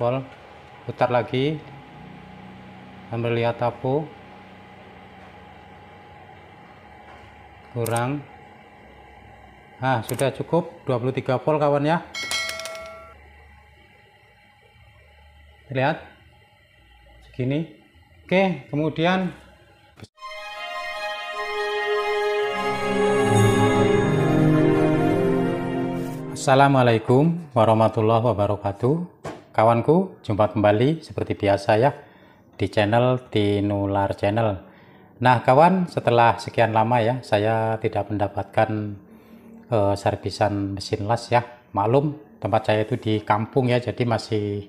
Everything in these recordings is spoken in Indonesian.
jempol putar lagi ambil lihat tapu kurang nah sudah cukup 23 volt kawan ya lihat segini oke kemudian Assalamualaikum warahmatullahi wabarakatuh Kawanku, jumpa kembali seperti biasa ya di channel di Nular Channel. Nah kawan, setelah sekian lama ya saya tidak mendapatkan uh, servisan mesin las ya. Maklum tempat saya itu di kampung ya, jadi masih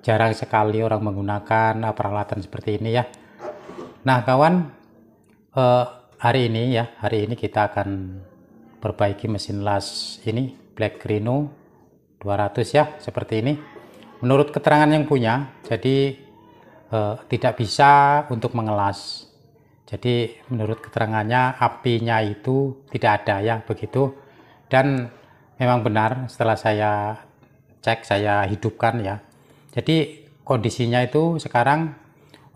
jarang sekali orang menggunakan eh, peralatan seperti ini ya. Nah kawan, uh, hari ini ya, hari ini kita akan perbaiki mesin las ini Black Rhino 200 ya, seperti ini menurut keterangan yang punya jadi eh, tidak bisa untuk mengelas jadi menurut keterangannya apinya itu tidak ada ya begitu dan memang benar setelah saya cek saya hidupkan ya jadi kondisinya itu sekarang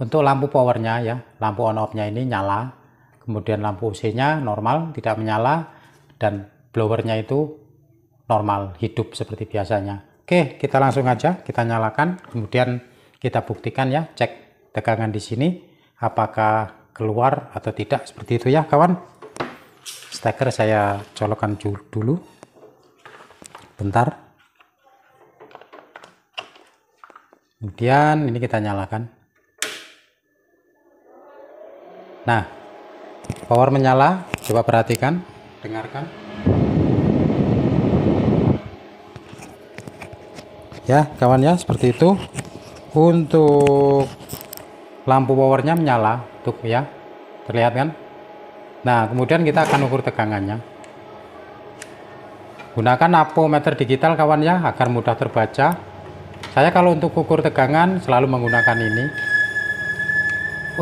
untuk lampu powernya ya lampu on off nya ini nyala kemudian lampu UC nya normal tidak menyala dan blowernya itu normal hidup seperti biasanya Oke, kita langsung aja, kita nyalakan, kemudian kita buktikan ya, cek tegangan di sini, apakah keluar atau tidak, seperti itu ya kawan. Steker saya colokan dulu, bentar. Kemudian ini kita nyalakan. Nah, power menyala, coba perhatikan, dengarkan. ya kawan ya seperti itu untuk lampu powernya menyala tuh ya terlihat kan nah kemudian kita akan ukur tegangannya gunakan apometer digital kawan ya agar mudah terbaca saya kalau untuk ukur tegangan selalu menggunakan ini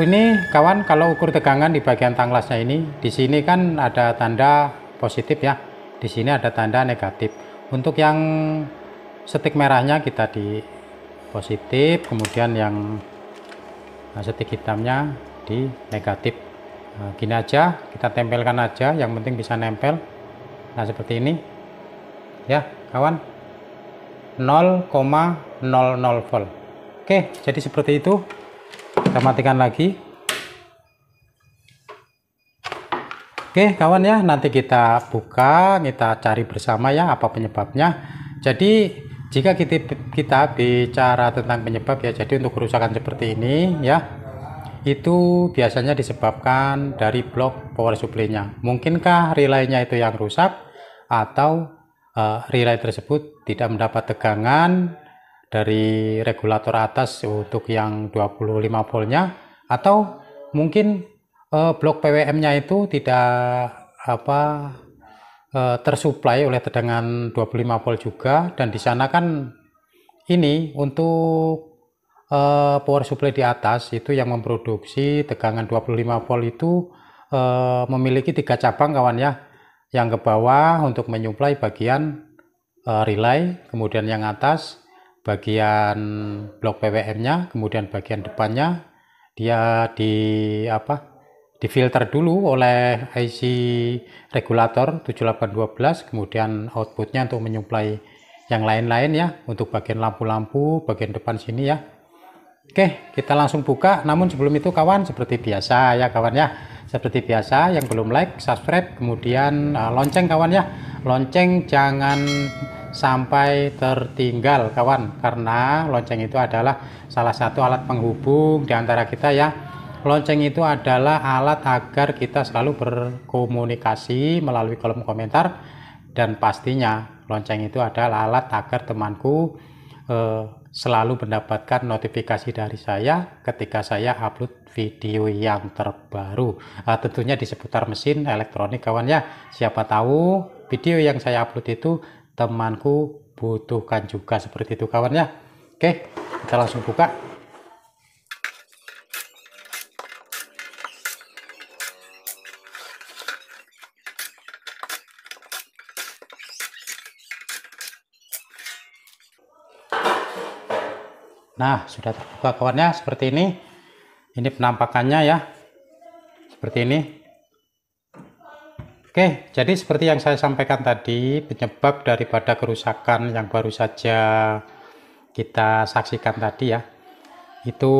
ini kawan kalau ukur tegangan di bagian tanglasnya ini di sini kan ada tanda positif ya di sini ada tanda negatif untuk yang setik merahnya kita di positif, kemudian yang eh, setik hitamnya di negatif. Eh, gini aja, kita tempelkan aja, yang penting bisa nempel. Nah, seperti ini. Ya, kawan. 0,00 volt. Oke, jadi seperti itu. Kita matikan lagi. Oke kawan ya nanti kita buka kita cari bersama ya apa penyebabnya jadi jika kita kita bicara tentang penyebab ya jadi untuk kerusakan seperti ini ya itu biasanya disebabkan dari blok power supply-nya mungkinkah relay-nya itu yang rusak atau uh, relay tersebut tidak mendapat tegangan dari regulator atas untuk yang 25 voltnya atau mungkin uh, blok PWM-nya itu tidak apa Eh, tersuplai oleh tegangan 25 volt juga dan di sana kan ini untuk eh, power supply di atas itu yang memproduksi tegangan 25 volt itu eh, memiliki tiga cabang kawan ya yang ke bawah untuk menyuplai bagian relay kemudian yang atas bagian blok PWM nya kemudian bagian depannya dia di apa difilter dulu oleh IC regulator 7812 kemudian outputnya untuk menyuplai yang lain-lain ya untuk bagian lampu-lampu bagian depan sini ya Oke kita langsung buka namun sebelum itu kawan seperti biasa ya kawan ya seperti biasa yang belum like subscribe kemudian eh, lonceng kawan ya lonceng jangan sampai tertinggal kawan karena lonceng itu adalah salah satu alat penghubung diantara kita ya Lonceng itu adalah alat agar kita selalu berkomunikasi melalui kolom komentar dan pastinya lonceng itu adalah alat agar temanku eh, selalu mendapatkan notifikasi dari saya ketika saya upload video yang terbaru. Eh, tentunya di seputar mesin elektronik kawan ya. Siapa tahu video yang saya upload itu temanku butuhkan juga seperti itu kawan ya. Oke, kita langsung buka. Nah, sudah terbuka kawannya seperti ini. Ini penampakannya ya. Seperti ini. Oke, jadi seperti yang saya sampaikan tadi, penyebab daripada kerusakan yang baru saja kita saksikan tadi ya, itu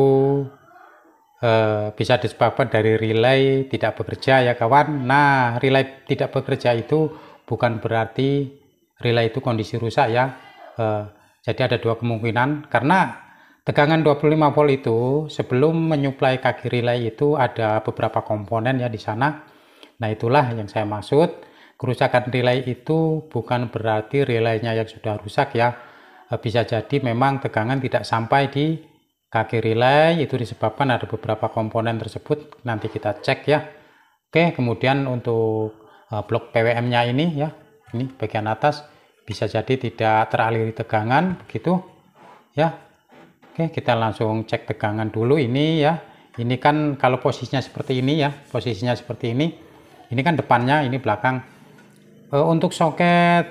eh, bisa disebabkan dari relay tidak bekerja ya kawan. Nah, relay tidak bekerja itu bukan berarti relay itu kondisi rusak ya. Eh, jadi ada dua kemungkinan, karena Tegangan 25 volt itu sebelum menyuplai kaki relay itu ada beberapa komponen ya di sana. Nah itulah yang saya maksud. Kerusakan relay itu bukan berarti relaynya yang sudah rusak ya. Eh, bisa jadi memang tegangan tidak sampai di kaki relay itu disebabkan ada beberapa komponen tersebut. Nanti kita cek ya. Oke kemudian untuk eh, blok PWM-nya ini ya. Ini bagian atas bisa jadi tidak teraliri tegangan begitu ya Oke, kita langsung cek tegangan dulu ini ya. Ini kan kalau posisinya seperti ini ya, posisinya seperti ini. Ini kan depannya, ini belakang. E, untuk soket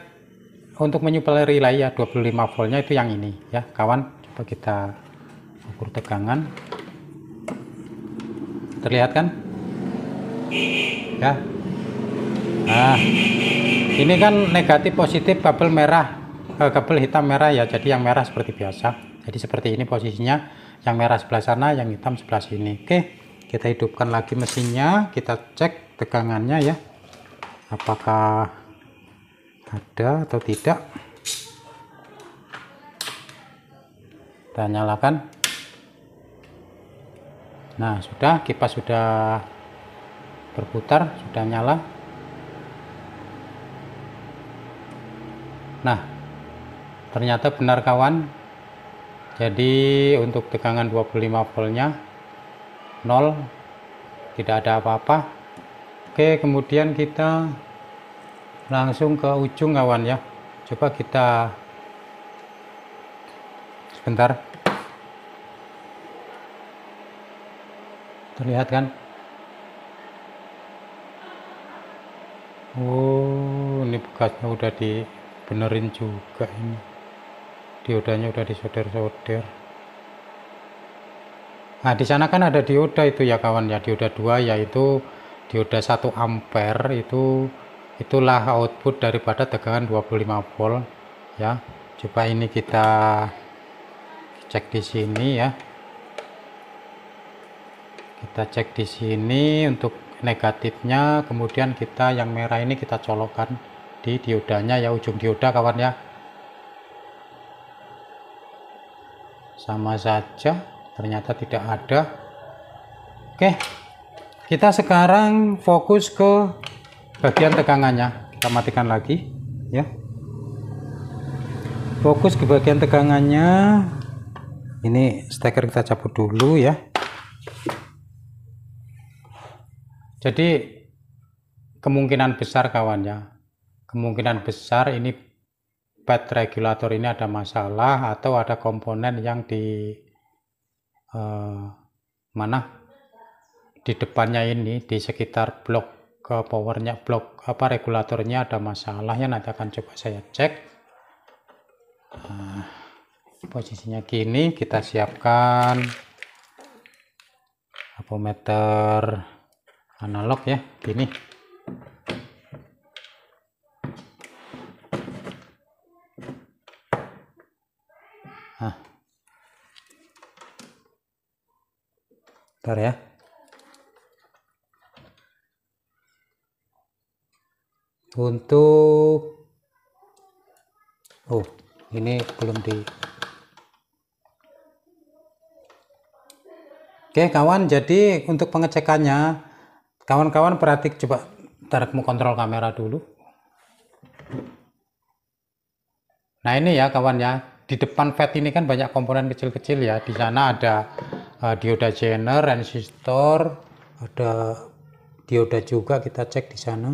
untuk menyuplai relay ya 25 voltnya itu yang ini ya kawan coba kita ukur tegangan terlihat kan ya nah ini kan negatif positif kabel merah e, kabel hitam merah ya jadi yang merah seperti biasa jadi seperti ini posisinya yang merah sebelah sana yang hitam sebelah sini oke kita hidupkan lagi mesinnya kita cek tegangannya ya apakah ada atau tidak kita nyalakan nah sudah kipas sudah berputar sudah nyala nah ternyata benar kawan jadi untuk tegangan 25 voltnya 0 tidak ada apa-apa oke kemudian kita langsung ke ujung kawan ya coba kita sebentar terlihat kan Oh ini bekasnya udah dibenerin juga ini diodanya udah disolder-solder nah di sana kan ada dioda itu ya kawan ya dioda 2 yaitu dioda 1 ampere itu itulah output daripada tegangan 25 volt ya coba ini kita cek di sini ya kita cek di sini untuk negatifnya kemudian kita yang merah ini kita colokkan di diodanya ya ujung dioda kawan ya sama saja ternyata tidak ada oke kita sekarang fokus ke bagian tegangannya kita matikan lagi ya fokus ke bagian tegangannya ini steker kita cabut dulu ya jadi kemungkinan besar kawannya kemungkinan besar ini bad regulator ini ada masalah atau ada komponen yang di eh, mana di depannya ini di sekitar blok ke powernya blok apa regulatornya ada masalah masalahnya nanti akan coba saya cek nah, posisinya gini kita siapkan apometer analog ya gini Hah. Bentar ya. Untuk Oh, ini belum di Oke, kawan, jadi untuk pengecekannya kawan-kawan perhatik coba tarik mau kontrol kamera dulu. Nah, ini ya kawan ya di depan FET ini kan banyak komponen kecil-kecil ya. Di sana ada uh, eh, dioda Zener, resistor, ada dioda juga kita cek di sana.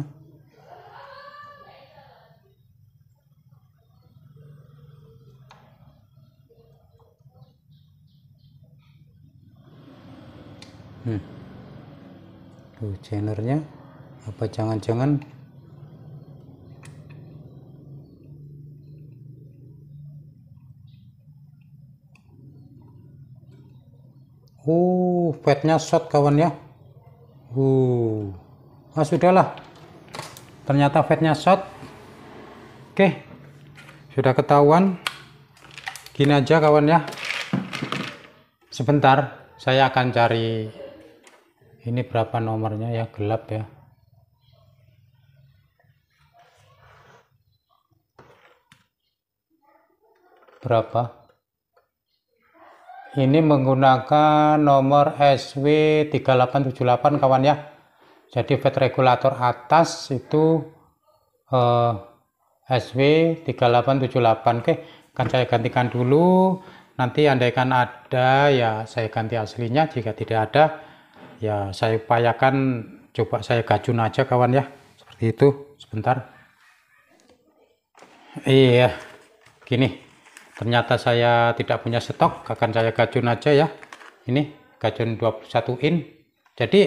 Hmm. Tuh, channelnya apa jangan-jangan petnya shot kawan ya uh nah, sudahlah ternyata fatnya shot oke sudah ketahuan gini aja kawan ya sebentar saya akan cari ini berapa nomornya ya gelap ya berapa ini menggunakan nomor SW3878 kawan ya jadi fat regulator atas itu eh, SW3878 oke akan saya gantikan dulu nanti andaikan ada ya saya ganti aslinya jika tidak ada ya saya upayakan coba saya gacun aja kawan ya seperti itu sebentar iya gini ternyata saya tidak punya stok akan saya gacun aja ya ini gacun 21 in jadi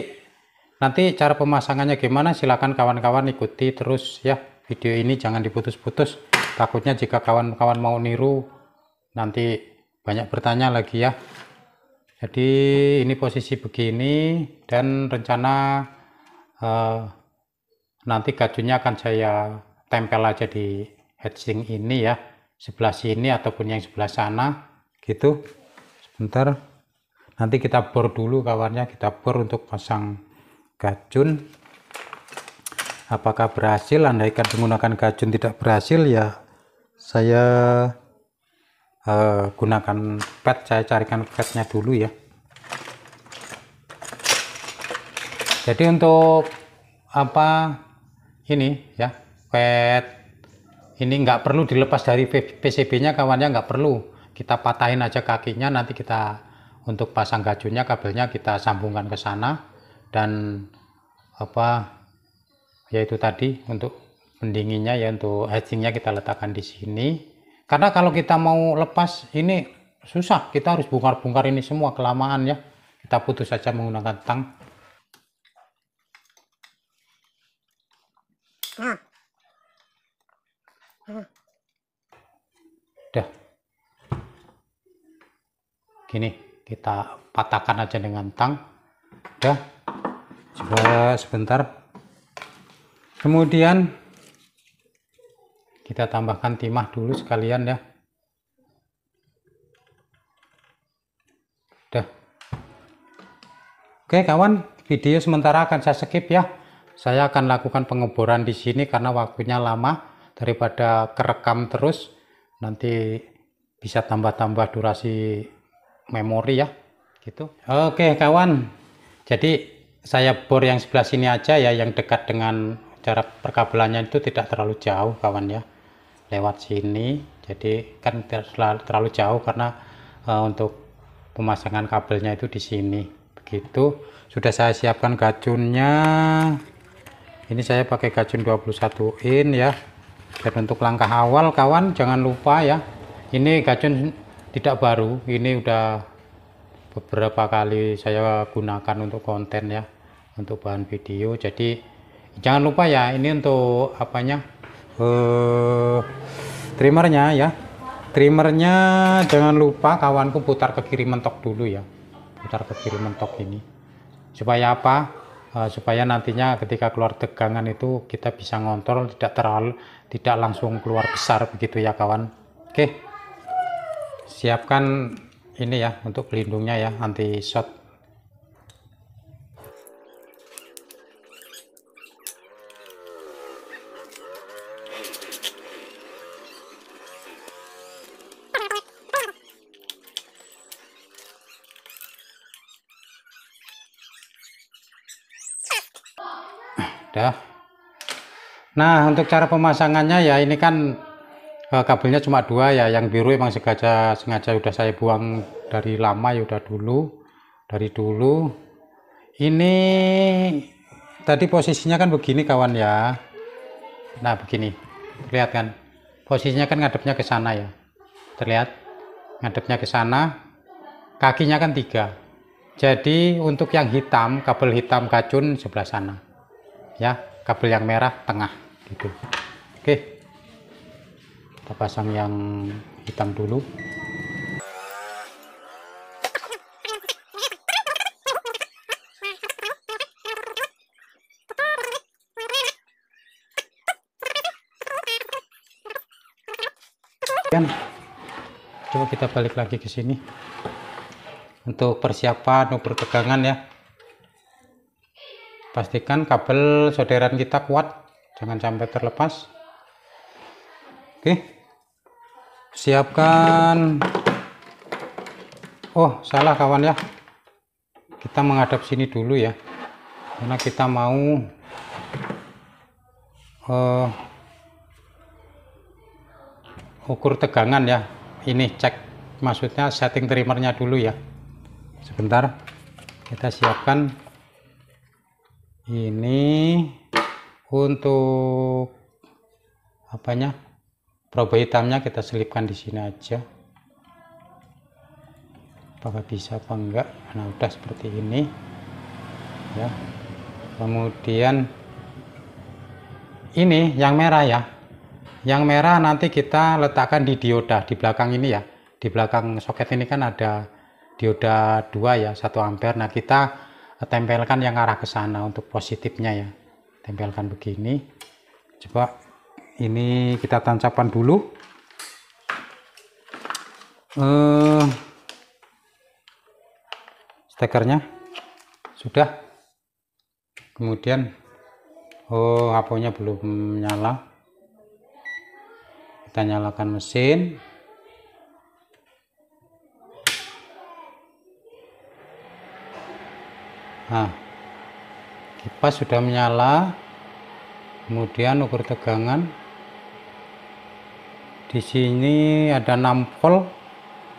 nanti cara pemasangannya gimana silahkan kawan-kawan ikuti terus ya video ini jangan diputus-putus takutnya jika kawan-kawan mau niru nanti banyak bertanya lagi ya jadi ini posisi begini dan rencana eh, nanti gacunnya akan saya tempel aja di hatching ini ya sebelah sini ataupun yang sebelah sana gitu sebentar nanti kita bor dulu kawannya kita bor untuk pasang gacun apakah berhasil andaikan menggunakan gacun tidak berhasil ya saya uh, gunakan pet saya carikan petnya dulu ya jadi untuk apa ini ya pet ini nggak perlu dilepas dari PCB-nya kawannya nggak perlu kita patahin aja kakinya nanti kita untuk pasang gajunya kabelnya kita sambungkan ke sana dan apa yaitu tadi untuk pendinginnya ya untuk hatchingnya kita letakkan di sini karena kalau kita mau lepas ini susah kita harus bongkar-bongkar ini semua kelamaan ya kita putus saja menggunakan tang hmm. gini kita patahkan aja dengan tang udah coba sebentar kemudian kita tambahkan timah dulu sekalian ya udah oke kawan video sementara akan saya skip ya saya akan lakukan pengeboran di sini karena waktunya lama daripada kerekam terus nanti bisa tambah-tambah durasi memori ya gitu oke kawan jadi saya bor yang sebelah sini aja ya yang dekat dengan jarak perkabelannya itu tidak terlalu jauh kawan ya lewat sini jadi kan terlalu jauh karena uh, untuk pemasangan kabelnya itu di sini begitu sudah saya siapkan gacunnya ini saya pakai gacun 21 in ya dan untuk langkah awal kawan jangan lupa ya ini gacun tidak baru ini udah beberapa kali saya gunakan untuk konten ya untuk bahan video jadi jangan lupa ya ini untuk apanya eh, trimernya ya Trimernya jangan lupa kawanku putar ke kiri mentok dulu ya putar ke kiri mentok ini supaya apa uh, supaya nantinya ketika keluar tegangan itu kita bisa ngontrol tidak terlalu tidak langsung keluar besar begitu ya kawan oke okay siapkan ini ya untuk pelindungnya ya anti shot Nah, untuk cara pemasangannya ya ini kan Eh, kabelnya cuma dua ya yang biru emang sengaja sengaja udah saya buang dari lama ya udah dulu dari dulu ini tadi posisinya kan begini kawan ya nah begini lihat kan posisinya kan ngadepnya ke sana ya terlihat ngadepnya ke sana kakinya kan tiga jadi untuk yang hitam kabel hitam kacun sebelah sana ya kabel yang merah tengah gitu oke okay kita pasang yang hitam dulu kan coba kita balik lagi ke sini untuk persiapan ukur tegangan ya pastikan kabel solderan kita kuat jangan sampai terlepas oke okay siapkan oh salah kawan ya kita menghadap sini dulu ya karena kita mau uh, ukur tegangan ya ini cek maksudnya setting trimernya dulu ya sebentar kita siapkan ini untuk apanya proba hitamnya kita selipkan di sini aja apakah bisa apa enggak nah udah seperti ini ya kemudian ini yang merah ya yang merah nanti kita letakkan di dioda di belakang ini ya di belakang soket ini kan ada dioda 2 ya 1 ampere nah kita tempelkan yang arah ke sana untuk positifnya ya tempelkan begini coba ini kita tancapkan dulu eh, stekernya sudah kemudian oh aponya belum nyala kita nyalakan mesin nah kipas sudah menyala kemudian ukur tegangan di sini ada 6 volt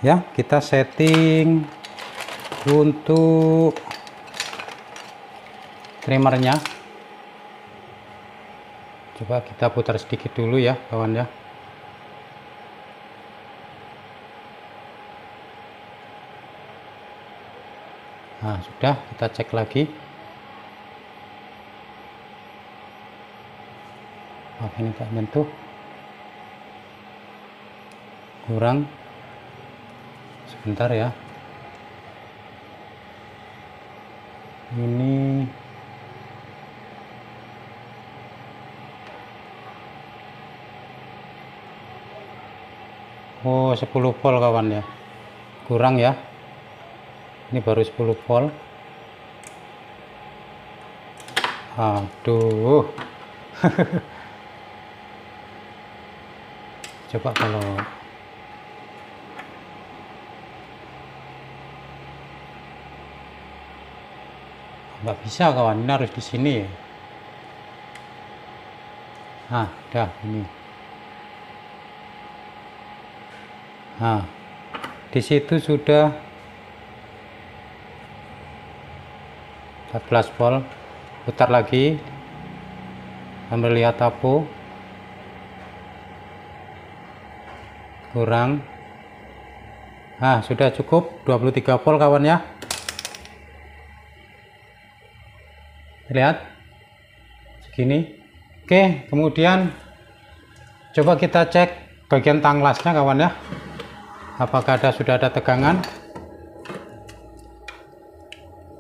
ya kita setting untuk trimmernya coba kita putar sedikit dulu ya kawan ya nah sudah kita cek lagi oh, ini tak menyentuh kurang sebentar ya ini Oh 10 volt kawan ya kurang ya ini baru 10 volt aduh coba kalau nggak bisa kawan ini harus di sini ya nah dah ini nah di situ sudah 14 volt putar lagi ambil lihat tapu kurang nah sudah cukup 23 volt kawan ya lihat segini oke kemudian coba kita cek bagian tanglasnya kawan ya apakah ada sudah ada tegangan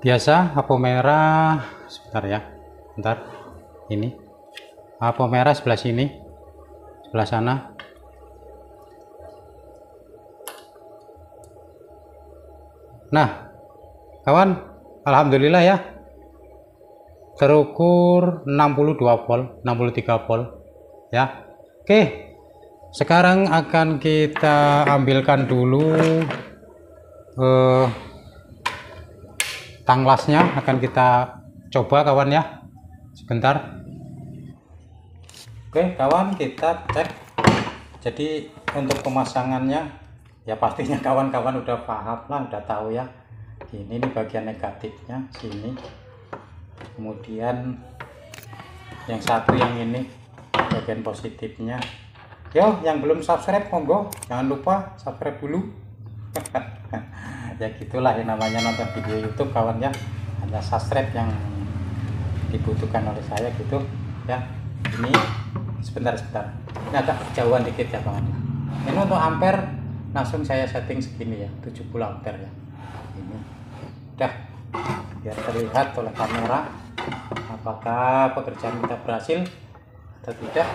biasa Apa merah sebentar ya bentar ini apa merah sebelah sini sebelah sana nah kawan Alhamdulillah ya terukur 62 volt 63 volt ya oke sekarang akan kita ambilkan dulu eh, tanglasnya akan kita coba kawan ya sebentar oke kawan kita cek jadi untuk pemasangannya ya pastinya kawan-kawan udah paham lah udah tahu ya ini ini bagian negatifnya sini kemudian yang satu yang ini bagian positifnya yo yang belum subscribe monggo jangan lupa subscribe dulu ya gitulah yang namanya nonton video YouTube kawan ya hanya subscribe yang dibutuhkan oleh saya gitu ya ini sebentar sebentar ini agak kejauhan dikit ya kawan ini untuk ampere langsung saya setting segini ya 70 ampere ya ini udah biar terlihat oleh kamera apakah pekerjaan kita berhasil atau tidak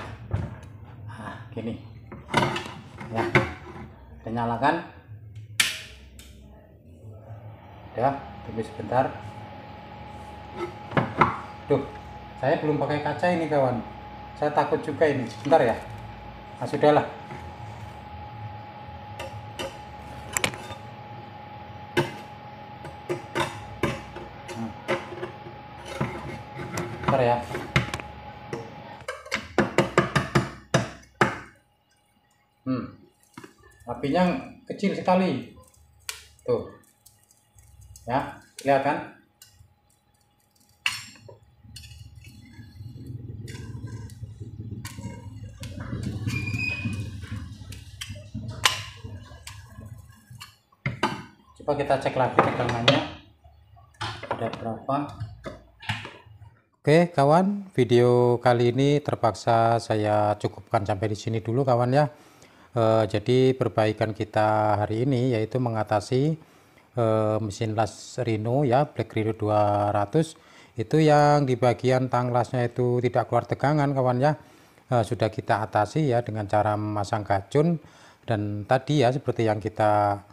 nah gini ya kita nyalakan Ya, tunggu sebentar duh saya belum pakai kaca ini kawan saya takut juga ini sebentar ya nah sudahlah apinya kecil sekali tuh ya lihat kan coba kita cek lagi tegangannya ada berapa Oke kawan, video kali ini terpaksa saya cukupkan sampai di sini dulu kawan ya e, jadi perbaikan kita hari ini yaitu mengatasi e, mesin las rino ya Black Rino 200 itu yang di bagian tang lasnya itu tidak keluar tegangan kawan ya e, sudah kita atasi ya dengan cara memasang gacun dan tadi ya seperti yang kita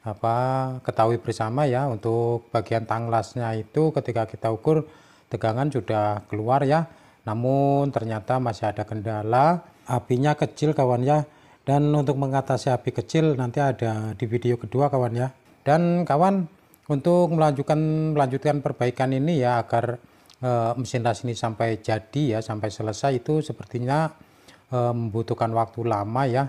apa ketahui bersama ya untuk bagian tang lasnya itu ketika kita ukur tegangan sudah keluar ya namun ternyata masih ada kendala apinya kecil kawan ya dan untuk mengatasi api kecil nanti ada di video kedua kawan ya. Dan kawan untuk melanjutkan melanjutkan perbaikan ini ya agar e, mesin las ini sampai jadi ya sampai selesai itu sepertinya e, membutuhkan waktu lama ya.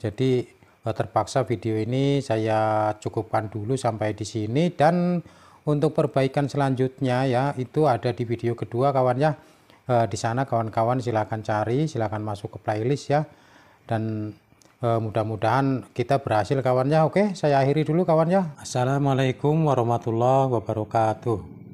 Jadi e, terpaksa video ini saya cukupkan dulu sampai di sini dan untuk perbaikan selanjutnya ya itu ada di video kedua kawan ya. E, di sana kawan-kawan silahkan cari silahkan masuk ke playlist ya dan Eh, mudah-mudahan kita berhasil kawannya. Oke, saya akhiri dulu kawannya. Assalamualaikum warahmatullahi wabarakatuh.